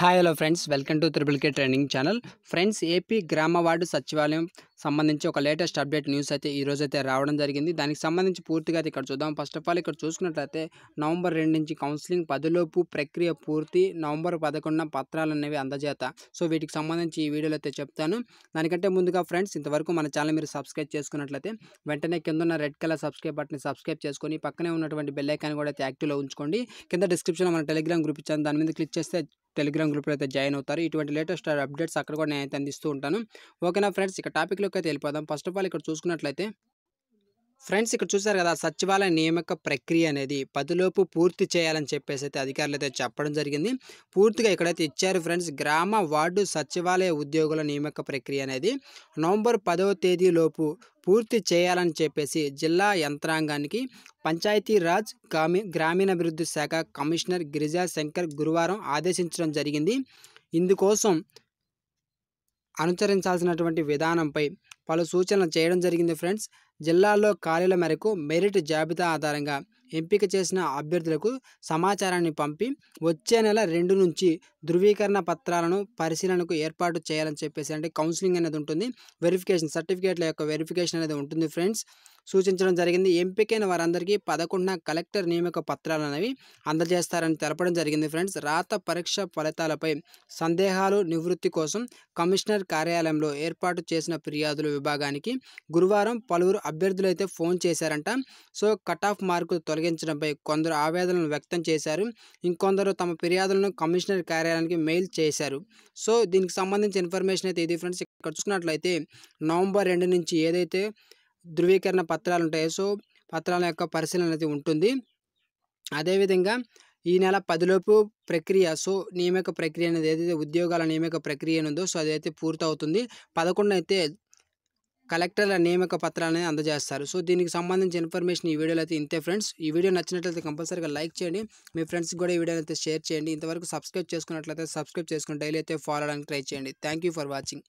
hi hello friends welcome to triple K training channel friends AP గ్రామ ward సచివాలయం సంబంధించి ఒక లేటెస్ట్ అప్డేట్ న్యూస్ అయితే ఈరోజు అయితే రావడం జరిగింది దానికి సంబంధించి పూర్తిగా ఇక్కడ చూద్దాం ఫస్ట్ ఆఫ్ ఆల్ ఇక్కడ చూసుకున్నట్లయితే నవంబర్ రెండు నుంచి కౌన్సిలింగ్ పదిలోపు ప్రక్రియ పూర్తి నవంబర్ పదకొండున పత్రాలు అనేవి అందజేత సో వీటికి సంబంధించి ఈ వీడియోలో అయితే చెప్తాను దానికంటే ముందుగా ఫ్రెండ్స్ ఇంతవరకు మన ఛానల్ మీరు సబ్స్క్రైబ్ చేసుకున్నట్లయితే వెంటనే కింద ఉన్న red colour subscribe button subscribe చేసుకొని పక్కనే ఉన్నటువంటి బెల్లైకాన్ కూడా అయితే యాక్టివ్లో ఉంచుకోండి కింద డిస్క్రిప్షన్లో మన టెలిగ్రామ్ గ్రూప్ ఇచ్చాను దాని మీద క్లిక్ చేస్తే టెలిగ్రామ్ గ్రూప్లో అయితే జాయిన్ అవుతారు ఇటువంటి లేటెస్ట్ అప్డేట్స్ అక్కడ కూడా నేనైతే అందిస్తూ ఉంటాను ఓకేనా ఫ్రెండ్స్ ఇక టాపిక్లోకి అయితే వెళ్ళిపోదాం ఫస్ట్ ఆఫ్ ఆల్ ఇక్కడ చూసుకున్నట్లయితే ఫ్రెండ్స్ ఇక్కడ చూసారు కదా సచివాలయ నియామక ప్రక్రియ అనేది పదిలోపు పూర్తి చేయాలని చెప్పేసి అయితే అధికారులు అయితే చెప్పడం జరిగింది పూర్తిగా ఇక్కడైతే ఇచ్చారు ఫ్రెండ్స్ గ్రామ వార్డు సచివాలయ ఉద్యోగుల నియామక ప్రక్రియ అనేది నవంబర్ పదవ తేదీలోపు పూర్తి చేయాలని చెప్పేసి జిల్లా యంత్రాంగానికి పంచాయతీరాజ్ గ్రామి గ్రామీణాభివృద్ధి శాఖ కమిషనర్ గిరిజా శంకర్ గురువారం ఆదేశించడం జరిగింది ఇందుకోసం అనుసరించాల్సినటువంటి విధానంపై పలు సూచనలు చేయడం జరిగింది ఫ్రెండ్స్ జిల్లాల్లో ఖాళీల మేరకు మెరిట్ జాబితా ఆధారంగా ఎంపిక చేసిన అభ్యర్థులకు సమాచారాన్ని పంపి వచ్చే నెల రెండు నుంచి ధృవీకరణ పత్రాలను పరిశీలనకు ఏర్పాటు చేయాలని చెప్పేసి అంటే కౌన్సిలింగ్ అనేది ఉంటుంది వెరిఫికేషన్ సర్టిఫికేట్ల యొక్క వెరిఫికేషన్ అనేది ఉంటుంది ఫ్రెండ్స్ సూచించడం జరిగింది ఎంపికైన వారందరికీ పదకొండున కలెక్టర్ నియామక పత్రాలు అనేవి అందజేస్తారని తెలపడం జరిగింది ఫ్రెండ్స్ రాత పరీక్ష ఫలితాలపై సందేహాలు నివృత్తి కోసం కమిషనర్ కార్యాలయంలో ఏర్పాటు చేసిన ఫిర్యాదుల విభాగానికి గురువారం పలువురు అభ్యర్థులు అయితే ఫోన్ చేశారంట సో కట్ ఆఫ్ మార్కులు తొలగించడంపై కొందరు ఆవేదనలు వ్యక్తం చేశారు ఇంకొందరు తమ ఫిర్యాదులను కమిషనర్ కార్యాలయానికి మెయిల్ చేశారు సో దీనికి సంబంధించిన ఇన్ఫర్మేషన్ అయితే ఇది ఫ్రెండ్స్ ఇక్కడ చూసినట్లయితే నవంబర్ రెండు నుంచి ఏదైతే ధృవీకరణ పత్రాలు ఉంటాయి సో పత్రాల యొక్క పరిశీలన అనేది ఉంటుంది అదేవిధంగా ఈ నెల పదిలోపు ప్రక్రియ సో నియామక ప్రక్రియ అనేది ఏదైతే ఉద్యోగాల నియామక ప్రక్రియ ఉందో సో అదైతే పూర్తవుతుంది పదకొండు అయితే కలెక్టర్ల నియామక పత్రాలని అందజేస్తారు సో దీనికి సంబంధించిన ఇన్ఫర్మేషన్ ఈ వీడియోలో అయితే ఇంతే ఫ్రెండ్స్ ఈ వీడియో నచ్చినట్లయితే కంపల్సరీగా లైక్ చేయండి మీ ఫ్రెండ్స్కి కూడా ఈ వీడియో అయితే షేర్ చేయండి ఇంతవరకు సబ్స్క్రైబ్ చేసుకున్నట్లయితే సబ్స్క్రైబ్ చేసుకుని డైలీ అయితే ఫాలో అవడానికి ట్రై చేయండి థ్యాంక్ ఫర్ వాచింగ్